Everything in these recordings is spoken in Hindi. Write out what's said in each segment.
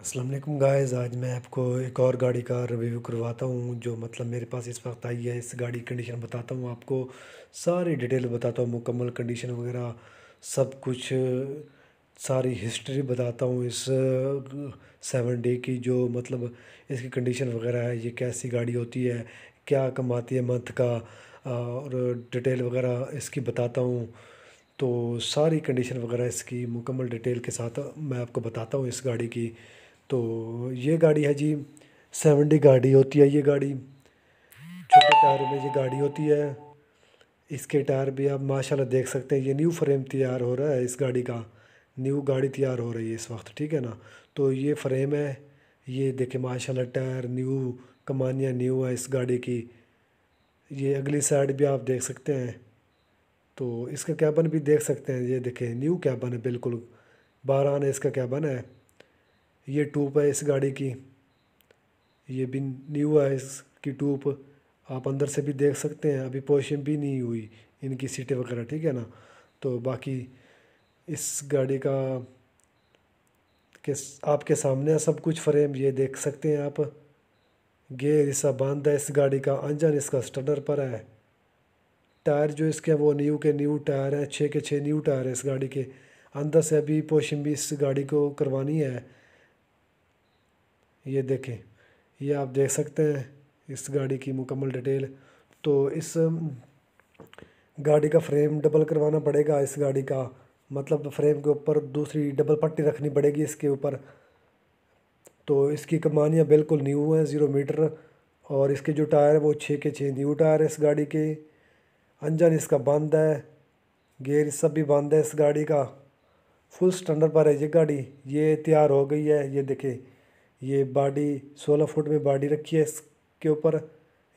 अस्सलाम वालेकुम गाइस आज मैं आपको एक और गाड़ी का रिव्यू करवाता हूँ जो मतलब मेरे पास इस वक्त आई है इस गाड़ी की कंडीशन बताता हूँ आपको सारी डिटेल बताता हूँ मुकम्मल कंडीशन वगैरह सब कुछ सारी हिस्ट्री बताता हूँ इस सेवन डे की जो मतलब इसकी कंडीशन वगैरह है ये कैसी गाड़ी होती है क्या कमाती है मंथ का और डिटेल वगैरह इसकी बताता हूँ तो सारी कंडीशन वगैरह इसकी मुकम्मल डिटेल के साथ मैं आपको बताता हूँ इस गाड़ी की तो ये गाड़ी है जी सेवन डी गाड़ी होती है ये गाड़ी छोटे टायरों में ये गाड़ी होती है इसके टायर भी आप माशाल्लाह देख सकते हैं ये न्यू फ्रेम तैयार हो रहा है इस गाड़ी का न्यू गाड़ी तैयार हो रही है इस वक्त ठीक है ना तो ये फ्रेम है ये देखे माशाल्लाह टायर न्यू कमानियाँ न्यू है इस गाड़ी की ये अगली साइड भी आप देख सकते हैं तो इसका कैबन भी देख सकते हैं ये देखें न्यू कैबन है बिल्कुल बारह आने इसका कैबन है ये टूप है इस गाड़ी की ये भी न्यू है इसकी टूप आप अंदर से भी देख सकते हैं अभी पोशिंग भी नहीं हुई इनकी सीटें वगैरह ठीक है ना तो बाकी इस गाड़ी का के आपके सामने सब कुछ फ्रेम ये देख सकते हैं आप गेयर हिस्सा बंद है इस गाड़ी का अंजन इसका स्टंडर पर है टायर जो इसके वो न्यू के न्यू टायर हैं छः के छः न्यू टायर है इस गाड़ी के अंदर से अभी पोशिंग भी इस गाड़ी को करवानी है ये देखें ये आप देख सकते हैं इस गाड़ी की मुकम्मल डिटेल तो इस गाड़ी का फ्रेम डबल करवाना पड़ेगा इस गाड़ी का मतलब फ्रेम के ऊपर दूसरी डबल पट्टी रखनी पड़ेगी इसके ऊपर तो इसकी कमानियाँ बिल्कुल न्यू हैं ज़ीरो मीटर और इसके जो टायर है वो छः के छः न्यू टायर है इस गाड़ी के अंजन इसका बंद है गेयर सब भी बंद है इस गाड़ी का फुल स्टैंडर्ड पर है ये गाड़ी ये तैयार हो गई है ये देखें ये बॉडी सोलह फुट में बॉडी रखी है इसके ऊपर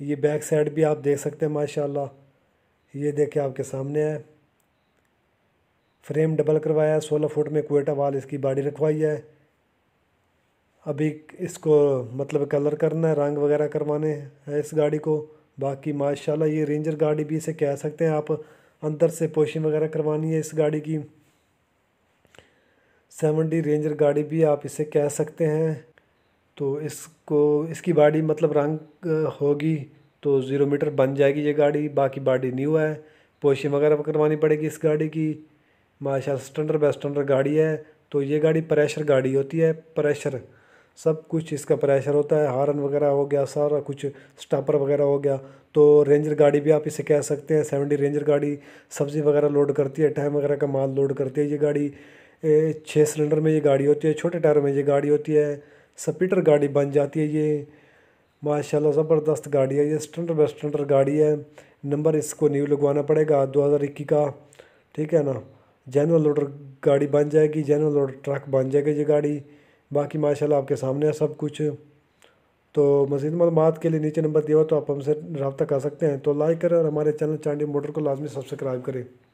ये बैक साइड भी आप देख सकते हैं माशाल्लाह ये देखे आपके सामने है फ्रेम डबल करवाया है सोलह फुट में कोयटा वाल इसकी बॉडी रखवाई है अभी इसको मतलब कलर करना है रंग वगैरह करवाने हैं इस गाड़ी को बाकी माशाल्लाह ये रेंजर गाड़ी भी इसे कह सकते हैं आप अंदर से पोशिंग वगैरह करवानी है इस गाड़ी की सेवन डी रेंजर गाड़ी भी आप इसे कह सकते हैं तो इसको इसकी बॉडी मतलब रंग होगी तो ज़ीरो मीटर बन जाएगी ये गाड़ी बाकी बॉडी न्यू है पोशिंग वगैरह करवानी पड़ेगी इस गाड़ी की माशा स्टैंडर्ड बेस्ट स्टैंडर्ड गाड़ी है तो ये गाड़ी प्रेशर गाड़ी होती है प्रेशर सब कुछ इसका प्रेशर होता है हारन वगैरह हो गया सारा कुछ स्टापर वगैरह हो गया तो रेंजर गाड़ी भी आप इसे कह सकते हैं सेवेंटी रेंजर गाड़ी सब्ज़ी वगैरह लोड करती है टायर वगैरह का माल लोड करती है ये गाड़ी छः सिलेंडर में ये गाड़ी होती है छोटे टायरों में ये गाड़ी होती है स्पीटर गाड़ी बन जाती है ये माशा ज़बरदस्त गाड़ी है ये स्टंटर बाई स्टंटर गाड़ी है नंबर इसको न्यू लगवाना पड़ेगा दो हज़ार इक्की का ठीक है ना जनरल लोडर गाड़ी बन जाएगी जनरल लोडर ट्रक बन जाएगी ये गाड़ी बाकी माशाल्लाह आपके सामने है सब कुछ तो मजीद मालूम के लिए नीचे नंबर दिया हो तो आप हमसे रबता कर सकते हैं तो लाइक करें और हमारे चैनल चांडी मोटर को लाजमी सब्सक्राइब करें